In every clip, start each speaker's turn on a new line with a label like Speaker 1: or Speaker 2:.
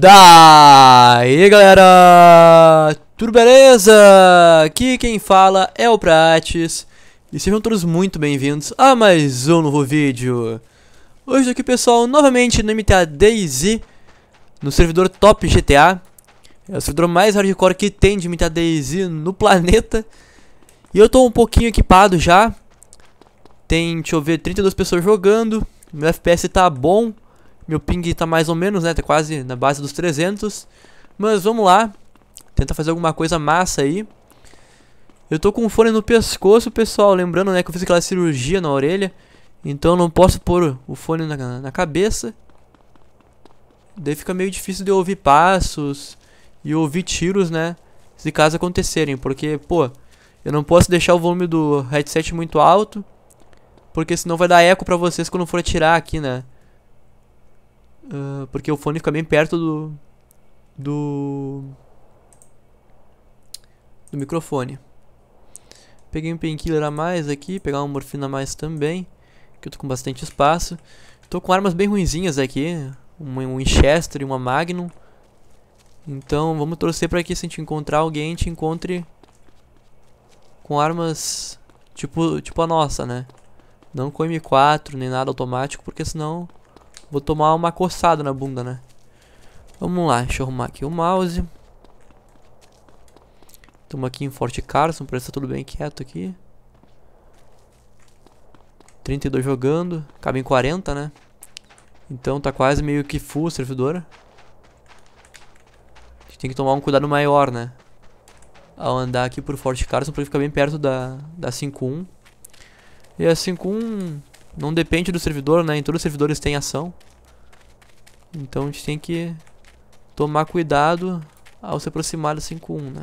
Speaker 1: Daí galera, tudo beleza? Aqui quem fala é o Prates e sejam todos muito bem-vindos a mais um novo vídeo. Hoje aqui pessoal, novamente no MTA Daisy, no servidor Top GTA, é o servidor mais hardcore que tem de MTA Daisy no planeta. E eu tô um pouquinho equipado já, tem, deixa eu ver, 32 pessoas jogando, meu FPS tá bom. Meu ping tá mais ou menos, né? Tá quase na base dos 300. Mas vamos lá. Tenta fazer alguma coisa massa aí. Eu tô com um fone no pescoço, pessoal. Lembrando, né, que eu fiz aquela cirurgia na orelha. Então não posso pôr o fone na, na cabeça. Daí fica meio difícil de ouvir passos e ouvir tiros, né? Se caso acontecerem. Porque, pô, eu não posso deixar o volume do headset muito alto. Porque senão vai dar eco pra vocês quando for atirar aqui, né? Ah, porque o fone fica bem perto do. Do. Do microfone. Peguei um painkiller a mais aqui, pegar uma morfina a mais também. Que eu tô com bastante espaço. Tô com armas bem ruinzinhas aqui. Um, Winchester e uma Magnum. Então vamos torcer para que se a gente encontrar alguém, a gente encontre com armas tipo, tipo a nossa, né? Não com M4 nem nada automático, porque senão Vou tomar uma coçada na bunda, né? Vamos lá, deixa eu arrumar aqui o mouse. Estamos aqui em Forte Carson, parece que tá tudo bem quieto aqui. 32 jogando, cabe em 40, né? Então tá quase meio que full o servidor. A gente tem que tomar um cuidado maior, né? Ao andar aqui por Forte Carson, porque fica bem perto da, da 5.1. E a 5.1 não depende do servidor, né? Em todos os servidores tem ação. Então a gente tem que tomar cuidado ao se aproximar do 5.1, né?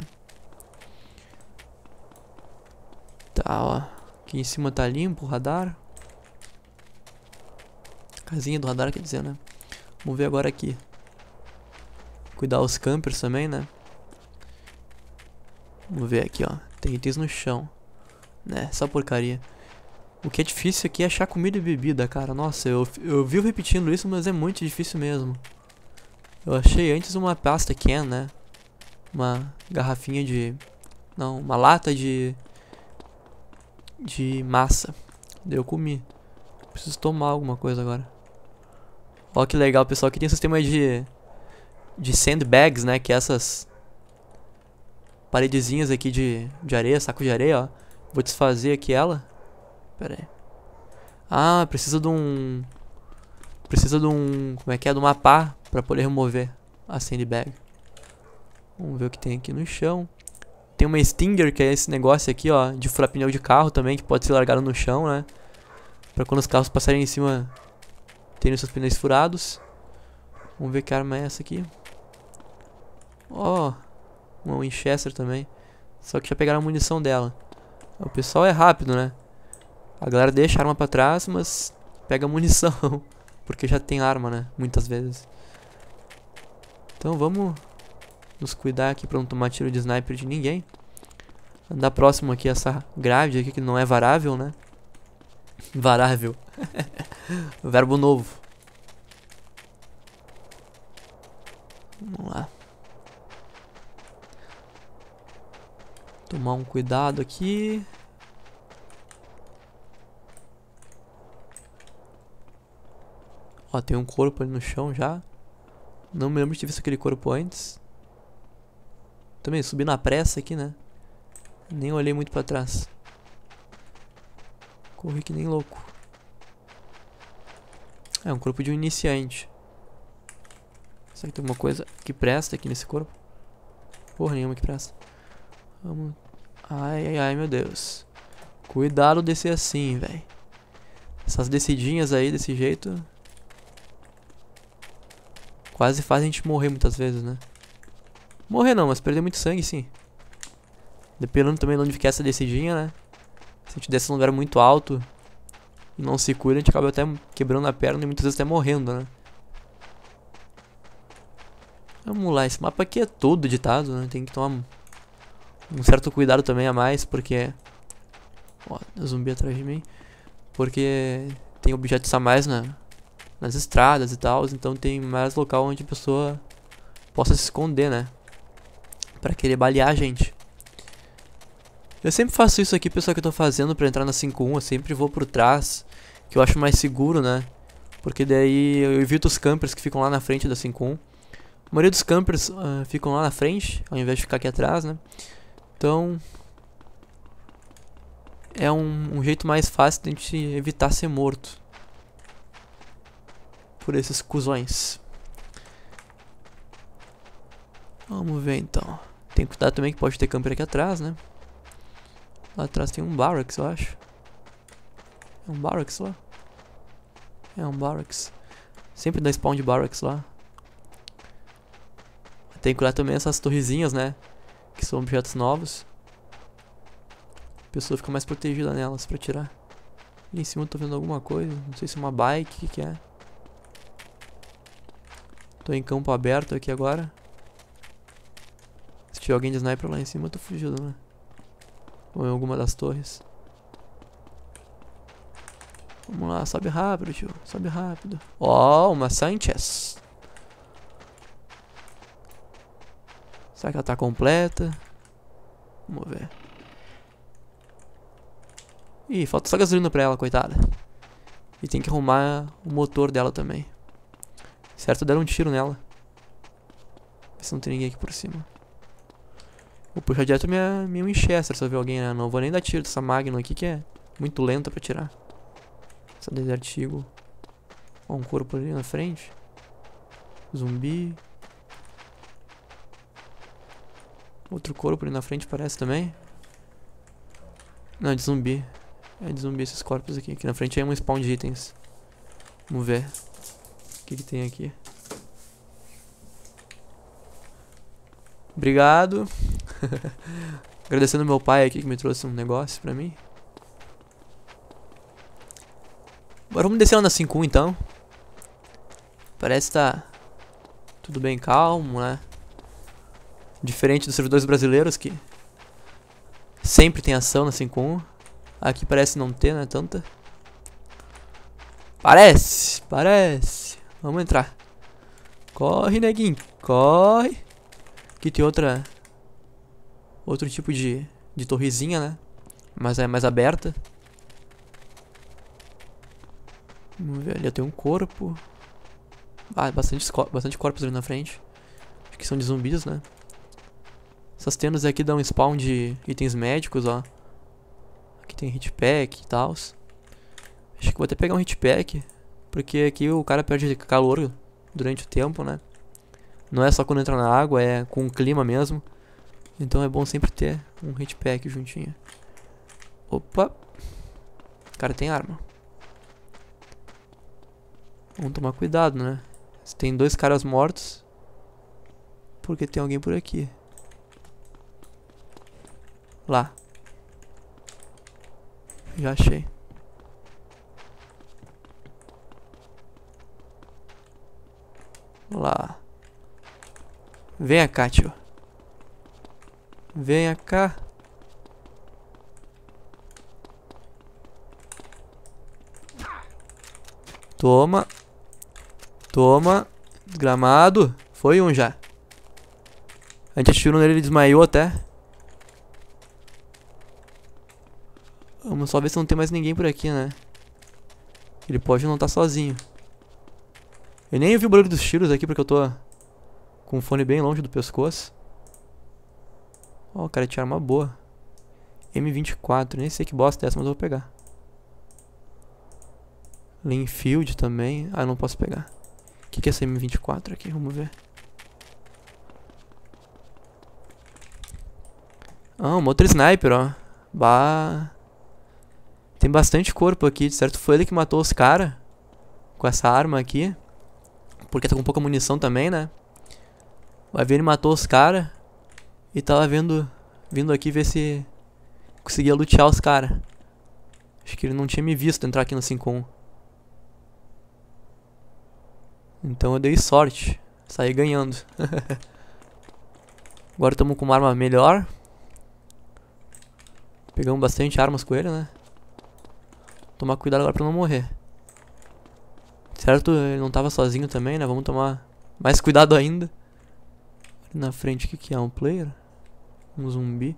Speaker 1: Tá, ó. Aqui em cima tá limpo o radar. Casinha do radar, quer dizer, né? Vamos ver agora aqui. Cuidar os campers também, né? Vamos ver aqui, ó. Tem itens no chão. Né, só porcaria. O que é difícil aqui é achar comida e bebida, cara. Nossa, eu, eu vivo repetindo isso, mas é muito difícil mesmo. Eu achei antes uma pasta can, né? Uma garrafinha de... Não, uma lata de... De massa. Daí eu comi. Preciso tomar alguma coisa agora. Ó que legal, pessoal. Aqui tem um sistema de... De sandbags, né? Que é essas... Paredezinhas aqui de, de areia, saco de areia, ó. Vou desfazer aqui ela. Pera aí. Ah, precisa de um... Precisa de um... Como é que é? De uma pá pra poder remover a sandbag. Vamos ver o que tem aqui no chão. Tem uma Stinger, que é esse negócio aqui, ó, de furar pneu de carro também, que pode ser largado no chão, né? Pra quando os carros passarem em cima, terem seus pneus furados. Vamos ver que arma é essa aqui. Ó, oh, uma Winchester também. Só que já pegaram a munição dela. O pessoal é rápido, né? A galera deixa a arma pra trás, mas pega munição. Porque já tem arma, né? Muitas vezes. Então vamos nos cuidar aqui pra não tomar tiro de sniper de ninguém. Andar próximo aqui a essa grade aqui que não é varável, né? Varável. Verbo novo. Vamos lá. Tomar um cuidado aqui. Ó, tem um corpo ali no chão já. Não me lembro de ter visto aquele corpo antes. Também subi na pressa aqui, né? Nem olhei muito pra trás. Corri que nem louco. É um corpo de um iniciante. Será que tem alguma coisa que presta aqui nesse corpo? Porra nenhuma que presta. Vamos. Ai, ai, ai, meu Deus. Cuidado descer assim, velho. Essas descidinhas aí, desse jeito, Quase faz a gente morrer muitas vezes, né? Morrer não, mas perder muito sangue, sim. Dependendo também de onde fica essa descidinha, né? Se a gente desce num lugar muito alto e não se cuida, a gente acaba até quebrando a perna e muitas vezes até morrendo, né? Vamos lá, esse mapa aqui é todo editado, né? Tem que tomar um certo cuidado também a mais, porque... Ó, zumbi atrás de mim. Porque tem objetos a mais, né? nas estradas e tal, então tem mais local onde a pessoa possa se esconder, né? Para querer balear a gente. Eu sempre faço isso aqui, pessoal, que eu tô fazendo para entrar na 5.1, eu sempre vou por trás, que eu acho mais seguro, né? Porque daí eu evito os campers que ficam lá na frente da 5.1. A maioria dos campers uh, ficam lá na frente, ao invés de ficar aqui atrás, né? Então, é um, um, jeito mais fácil de a gente evitar ser morto por esses cuzões. Vamos ver então. Tem que cuidar também que pode ter câmera aqui atrás, né? Lá atrás tem um barracks, eu acho. É um barracks lá? É um barracks. Sempre dá spawn de barracks lá. Tem que cuidar também essas torrezinhas, né? Que são objetos novos. A pessoa fica mais protegida nelas pra tirar. Ali em cima eu tô vendo alguma coisa. Não sei se é uma bike, o que, que é. Tô em campo aberto aqui agora. Se tiver alguém de sniper lá em cima, eu tô fugido, né? Ou em alguma das torres. Vamos lá, sobe rápido, tio. Sobe rápido. Ó, oh, uma Sanchez. Será que ela tá completa? Vamos ver. Ih, falta só gasolina pra ela, coitada. E tem que arrumar o motor dela também. Certo, deram um tiro nela. Vê se não tem ninguém aqui por cima. Vou puxar direto minha, minha Winchester se eu ver alguém, né? Não vou nem dar tiro dessa Magnum aqui que é muito lenta pra tirar. Essa Desert Eagle. Ó, um corpo ali na frente. Zumbi. Outro corpo ali na frente parece também. Não, é de zumbi. É de zumbi esses corpos aqui. Aqui na frente é um spawn de itens. Vamos ver. O que, tem aqui? Obrigado. Agradecendo meu pai aqui que me trouxe um negócio pra mim. Agora vamos descer lá na 5 então. Parece que tá tudo bem calmo, né? Diferente dos servidores brasileiros que sempre tem ação na 5 Aqui parece não ter, né? Tanta. Parece, parece. Vamos entrar. Corre, neguinho. Corre. Aqui tem outra... Outro tipo de, de torrezinha, né? Mas é mais aberta. Vamos ver ali. Tem um corpo. Ah, é bastante, bastante corpos ali na frente. Acho que são de zumbis, né? Essas tendas aqui dão spawn de itens médicos, ó. Aqui tem hitpack e tal. Acho que vou até pegar um hitpack. Porque aqui o cara perde calor durante o tempo, né? Não é só quando entra na água, é com o clima mesmo. Então é bom sempre ter um hit pack juntinho. Opa! O cara tem arma. Vamos tomar cuidado, né? Se tem dois caras mortos... Porque tem alguém por aqui. Lá. Já achei. Vamos lá. Venha cá, tio. Venha cá. Toma. Toma. Desgramado. Foi um já. A gente atirou nele, ele desmaiou até. Vamos só ver se não tem mais ninguém por aqui, né? Ele pode não estar tá sozinho. Eu nem ouvi o barulho dos tiros aqui porque eu tô com o fone bem longe do pescoço. Ó, oh, o cara tinha arma boa. M24, nem sei que bosta é essa, mas eu vou pegar. Linfield também. Ah, não posso pegar. O que, que é essa M24 aqui? Vamos ver. Ah, um outro sniper, ó. Bah. Tem bastante corpo aqui, certo? Foi ele que matou os caras com essa arma aqui. Porque tá com pouca munição também, né? Vai ver ele matou os caras. E tava tá vindo, vindo aqui ver se conseguia lutear os caras. Acho que ele não tinha me visto entrar aqui no 5-1. Então eu dei sorte. Saí ganhando. Agora estamos com uma arma melhor. Pegamos bastante armas com ele, né? Tomar cuidado agora pra não morrer. Certo, ele não tava sozinho também, né? Vamos tomar mais cuidado ainda. Ali na frente, o que, que é? Um player? Um zumbi?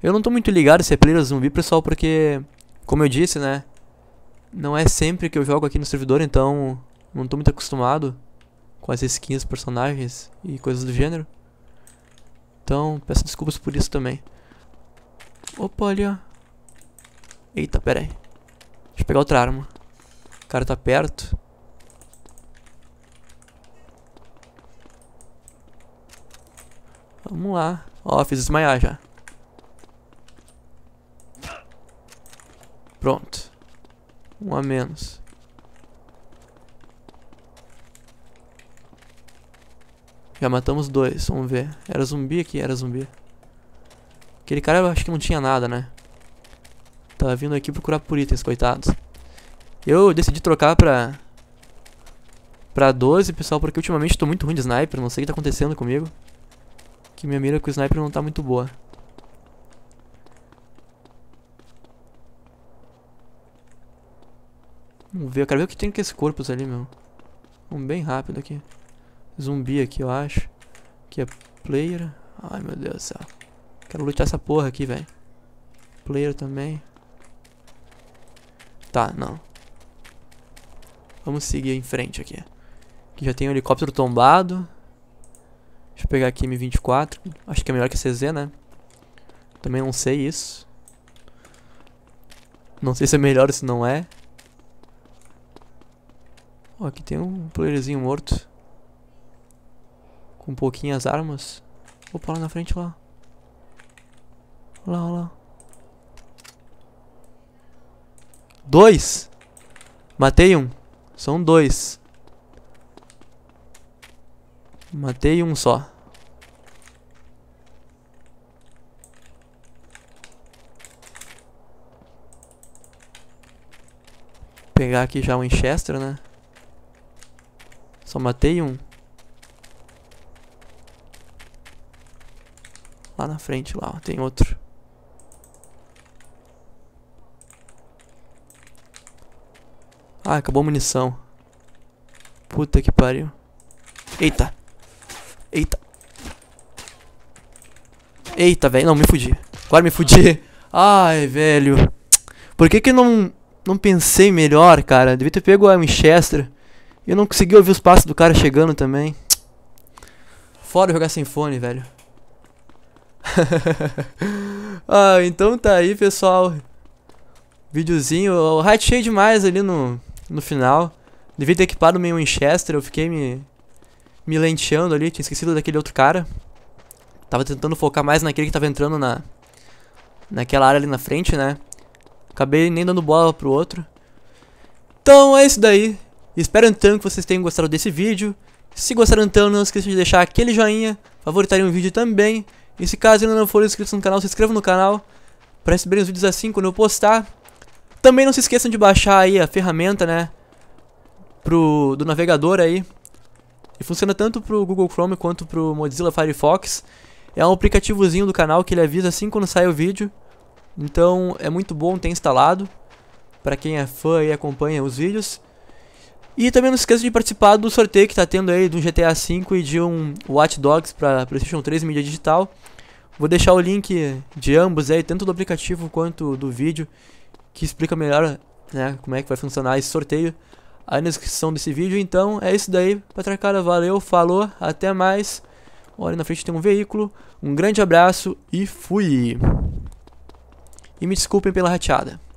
Speaker 1: Eu não tô muito ligado se é player ou zumbi, pessoal, porque... Como eu disse, né? Não é sempre que eu jogo aqui no servidor, então... Não tô muito acostumado com as skins, personagens e coisas do gênero. Então, peço desculpas por isso também. Opa, ali, ó. Eita, pera aí. Deixa eu pegar outra arma. O cara tá perto. Vamos lá. Ó, fiz desmaiar já. Pronto. Um a menos. Já matamos dois, vamos ver. Era zumbi aqui, era zumbi. Aquele cara eu acho que não tinha nada, né? Tava tá vindo aqui procurar por itens, coitados. Eu decidi trocar pra... Pra 12, pessoal, porque ultimamente tô muito ruim de sniper, não sei o que tá acontecendo comigo. Que minha mira com o sniper não tá muito boa. Vamos ver, eu quero ver o que tem com esses corpos ali, meu. Vamos bem rápido aqui. Zumbi aqui, eu acho. Aqui é player. Ai, meu Deus do céu. Quero lutar essa porra aqui, velho. Player também. Tá, não. Vamos seguir em frente aqui. Aqui já tem um helicóptero tombado. Deixa eu pegar aqui M24. Acho que é melhor que a CZ, né? Também não sei isso. Não sei se é melhor ou se não é. oh, aqui tem um playerzinho morto. Com pouquinhas armas. Opa, lá na frente, lá. Lá, lá. Dois! Matei um. São dois. Matei um só. Pegar aqui já o Winchester, né? Só matei um. Lá na frente, lá, ó, tem outro. Ah, acabou a munição. Puta que pariu. Eita. Eita. Eita, velho. Não, me fudi. Agora me fudi. Ai, velho. Por que que não, não pensei melhor, cara? Devia ter pego a Winchester. E eu não consegui ouvir os passos do cara chegando também. Fora jogar sem fone, velho. ah, então tá aí, pessoal. Videozinho. Eu ratei demais ali no, no final. Devia ter equipado meio Winchester. Eu fiquei me me lenteando ali, tinha esquecido daquele outro cara. Tava tentando focar mais naquele que tava entrando na naquela área ali na frente, né? Acabei nem dando bola pro outro. Então é isso daí. Espero então que vocês tenham gostado desse vídeo. Se gostaram então, não esqueçam de deixar aquele joinha, favoritarem o vídeo também. E se caso ainda não forem inscritos no canal, se inscrevam no canal para receberem os vídeos assim quando eu postar. Também não se esqueçam de baixar aí a ferramenta, né, pro, do navegador aí, e funciona tanto para o Google Chrome quanto para o Mozilla Firefox. É um aplicativozinho do canal que ele avisa assim quando sai o vídeo. Então é muito bom ter instalado. Para quem é fã e acompanha os vídeos. E também não se esqueça de participar do sorteio que está tendo aí do GTA V e de um Watch Dogs para PlayStation 3 mídia digital. Vou deixar o link de ambos aí, tanto do aplicativo quanto do vídeo, que explica melhor né, como é que vai funcionar esse sorteio aí na descrição desse vídeo. Então é isso daí, Patracada. Valeu, falou, até mais. Olha, na frente tem um veículo. Um grande abraço e fui. E me desculpem pela rateada.